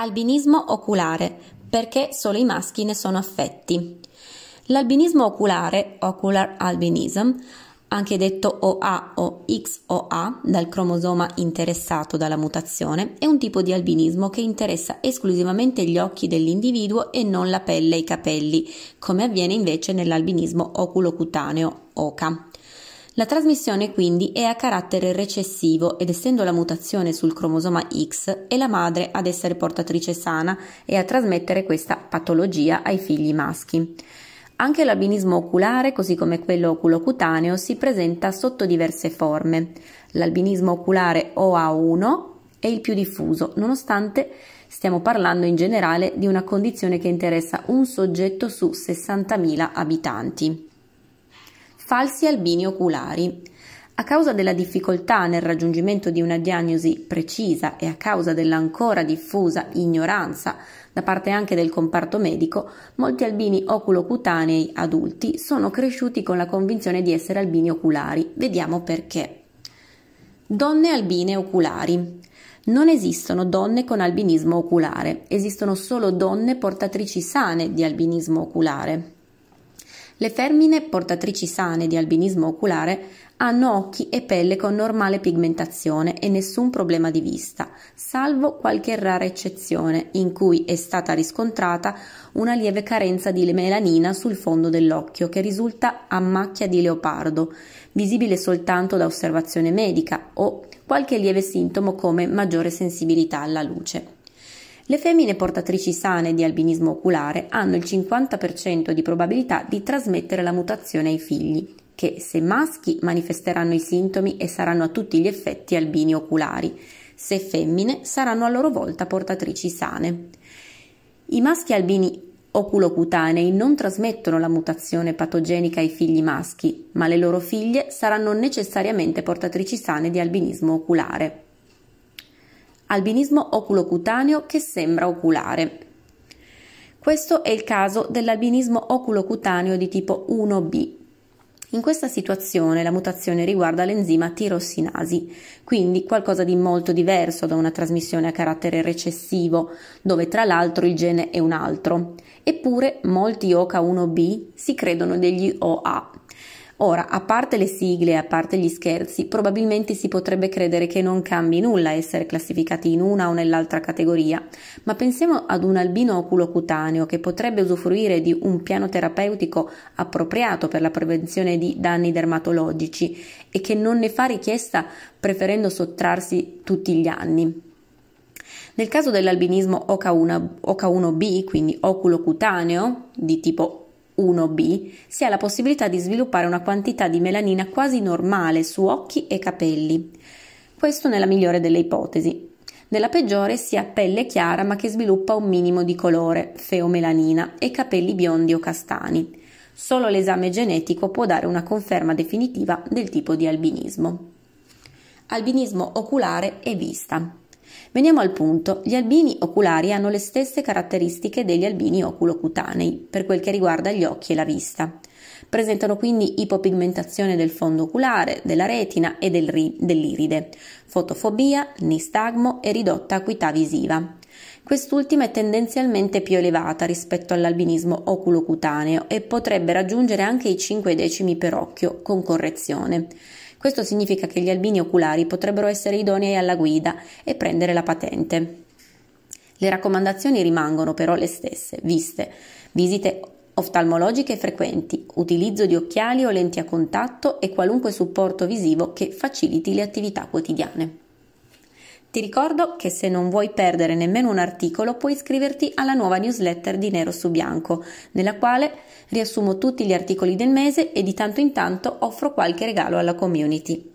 Albinismo oculare, perché solo i maschi ne sono affetti. L'albinismo oculare, ocular albinism, anche detto OA o XOA dal cromosoma interessato dalla mutazione, è un tipo di albinismo che interessa esclusivamente gli occhi dell'individuo e non la pelle e i capelli, come avviene invece nell'albinismo oculocutaneo OCA. La trasmissione quindi è a carattere recessivo ed essendo la mutazione sul cromosoma X è la madre ad essere portatrice sana e a trasmettere questa patologia ai figli maschi. Anche l'albinismo oculare, così come quello oculocutaneo, si presenta sotto diverse forme. L'albinismo oculare OA1 è il più diffuso, nonostante stiamo parlando in generale di una condizione che interessa un soggetto su 60.000 abitanti falsi albini oculari. A causa della difficoltà nel raggiungimento di una diagnosi precisa e a causa dell'ancora diffusa ignoranza da parte anche del comparto medico, molti albini oculocutanei adulti sono cresciuti con la convinzione di essere albini oculari. Vediamo perché. Donne albine oculari. Non esistono donne con albinismo oculare, esistono solo donne portatrici sane di albinismo oculare. Le femmine portatrici sane di albinismo oculare hanno occhi e pelle con normale pigmentazione e nessun problema di vista, salvo qualche rara eccezione in cui è stata riscontrata una lieve carenza di melanina sul fondo dell'occhio che risulta a macchia di leopardo, visibile soltanto da osservazione medica o qualche lieve sintomo come maggiore sensibilità alla luce. Le femmine portatrici sane di albinismo oculare hanno il 50% di probabilità di trasmettere la mutazione ai figli, che se maschi manifesteranno i sintomi e saranno a tutti gli effetti albini oculari, se femmine saranno a loro volta portatrici sane. I maschi albini oculocutanei non trasmettono la mutazione patogenica ai figli maschi, ma le loro figlie saranno necessariamente portatrici sane di albinismo oculare albinismo oculocutaneo che sembra oculare. Questo è il caso dell'albinismo oculocutaneo di tipo 1b. In questa situazione la mutazione riguarda l'enzima tirossinasi, quindi qualcosa di molto diverso da una trasmissione a carattere recessivo, dove tra l'altro il gene è un altro. Eppure molti OCA1b si credono degli OA, Ora, a parte le sigle, a parte gli scherzi, probabilmente si potrebbe credere che non cambi nulla essere classificati in una o nell'altra categoria, ma pensiamo ad un albino oculocutaneo che potrebbe usufruire di un piano terapeutico appropriato per la prevenzione di danni dermatologici e che non ne fa richiesta preferendo sottrarsi tutti gli anni. Nel caso dell'albinismo OK1, OK1B, quindi oculocutaneo di tipo 1B si ha la possibilità di sviluppare una quantità di melanina quasi normale su occhi e capelli. Questo nella migliore delle ipotesi. Nella peggiore si ha pelle chiara ma che sviluppa un minimo di colore, feomelanina, e capelli biondi o castani. Solo l'esame genetico può dare una conferma definitiva del tipo di albinismo. Albinismo oculare e vista. Veniamo al punto, gli albini oculari hanno le stesse caratteristiche degli albini oculocutanei per quel che riguarda gli occhi e la vista. Presentano quindi ipopigmentazione del fondo oculare, della retina e del ri- dell'iride, fotofobia, nistagmo e ridotta acuità visiva. Quest'ultima è tendenzialmente più elevata rispetto all'albinismo oculocutaneo e potrebbe raggiungere anche i 5 decimi per occhio con correzione. Questo significa che gli albini oculari potrebbero essere idonei alla guida e prendere la patente. Le raccomandazioni rimangono però le stesse, viste, visite oftalmologiche frequenti, utilizzo di occhiali o lenti a contatto e qualunque supporto visivo che faciliti le attività quotidiane. Ti ricordo che se non vuoi perdere nemmeno un articolo puoi iscriverti alla nuova newsletter di Nero su Bianco, nella quale riassumo tutti gli articoli del mese e di tanto in tanto offro qualche regalo alla community.